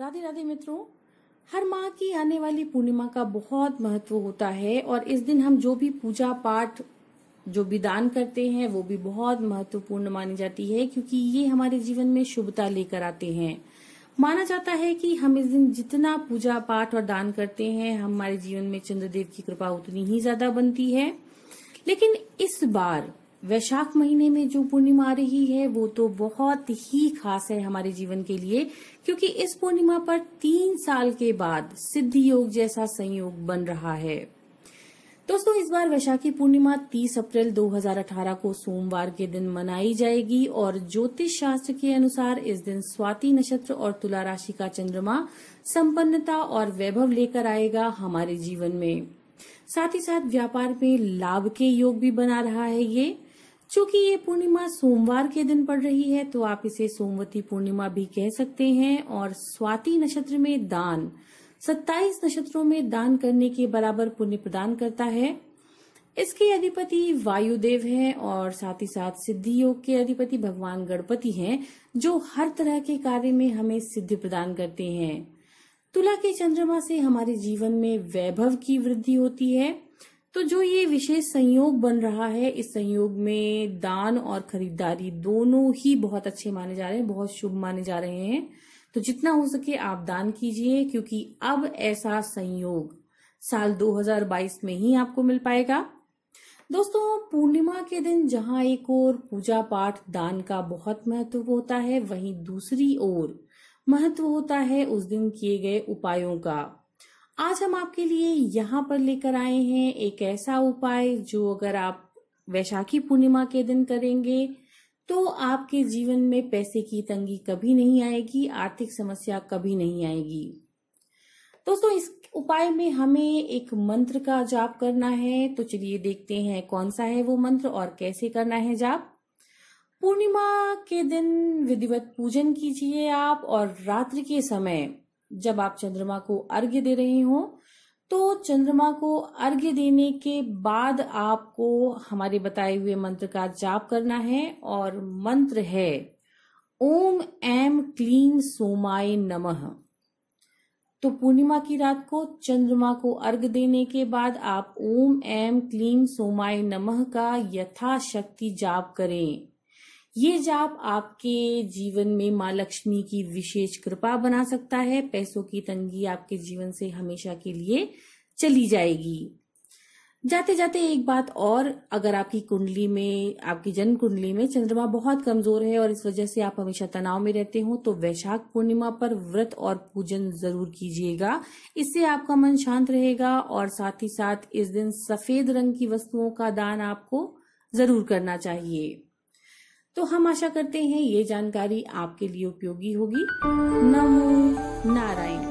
राधे राधे मित्रों हर माह की आने वाली पूर्णिमा का बहुत महत्व होता है और इस दिन हम जो भी पूजा पाठ जो भी दान करते हैं वो भी बहुत महत्वपूर्ण मानी जाती है क्योंकि ये हमारे जीवन में शुभता लेकर आते हैं माना जाता है कि हम इस दिन जितना पूजा पाठ और दान करते हैं हमारे जीवन में चंद्रदेव की कृपा उतनी ही ज्यादा बनती है लेकिन इस बार वैशाख महीने में जो पूर्णिमा आ रही है वो तो बहुत ही खास है हमारे जीवन के लिए क्योंकि इस पूर्णिमा पर तीन साल के बाद सिद्धि योग जैसा संयोग बन रहा है दोस्तों इस बार वैशाखी पूर्णिमा 30 अप्रैल 2018 को सोमवार के दिन मनाई जाएगी और ज्योतिष शास्त्र के अनुसार इस दिन स्वाति नक्षत्र और तुला राशि का चंद्रमा संपन्नता और वैभव लेकर आएगा हमारे जीवन में साथ ही साथ व्यापार में लाभ के योग भी बना रहा है ये चूंकि ये पूर्णिमा सोमवार के दिन पड़ रही है तो आप इसे सोमवती पूर्णिमा भी कह सकते हैं और स्वाति नक्षत्र में दान 27 नक्षत्रों में दान करने के बराबर पुण्य प्रदान करता है इसके अधिपति वायुदेव हैं और साथ ही साथ सिद्धि योग के अधिपति भगवान गणपति हैं जो हर तरह के कार्य में हमें सिद्धि प्रदान करते हैं तुला के चंद्रमा से हमारे जीवन में वैभव की वृद्धि होती है तो जो ये विशेष संयोग बन रहा है इस संयोग में दान और खरीदारी दोनों ही बहुत अच्छे माने जा रहे हैं बहुत शुभ माने जा रहे हैं तो जितना हो सके आप दान कीजिए क्योंकि अब ऐसा संयोग साल 2022 में ही आपको मिल पाएगा दोस्तों पूर्णिमा के दिन जहां एक ओर पूजा पाठ दान का बहुत महत्व होता है वहीं दूसरी ओर महत्व होता है उस दिन किए गए उपायों का आज हम आपके लिए यहाँ पर लेकर आए हैं एक ऐसा उपाय जो अगर आप वैशाखी पूर्णिमा के दिन करेंगे तो आपके जीवन में पैसे की तंगी कभी नहीं आएगी आर्थिक समस्या कभी नहीं आएगी दोस्तों इस उपाय में हमें एक मंत्र का जाप करना है तो चलिए देखते हैं कौन सा है वो मंत्र और कैसे करना है जाप पूर्णिमा के दिन विधिवत पूजन कीजिए आप और रात्रि के समय जब आप चंद्रमा को अर्घ्य दे रहे हो तो चंद्रमा को अर्घ्य देने के बाद आपको हमारे बताए हुए मंत्र का जाप करना है और मंत्र है ओम एम क्लीम सोमाय नमः तो पूर्णिमा की रात को चंद्रमा को अर्घ देने के बाद आप ओम एम क्लीम सोमाय नमः का यथाशक्ति जाप करें ये जाप आपके जीवन में माँ लक्ष्मी की विशेष कृपा बना सकता है पैसों की तंगी आपके जीवन से हमेशा के लिए चली जाएगी जाते जाते एक बात और अगर आपकी कुंडली में आपकी जन्म कुंडली में चंद्रमा बहुत कमजोर है और इस वजह से आप हमेशा तनाव में रहते हो तो वैशाख पूर्णिमा पर व्रत और पूजन जरूर कीजिएगा इससे आपका मन शांत रहेगा और साथ ही साथ इस दिन सफेद रंग की वस्तुओं का दान आपको जरूर करना चाहिए तो हम आशा करते हैं ये जानकारी आपके लिए उपयोगी होगी नमो नारायण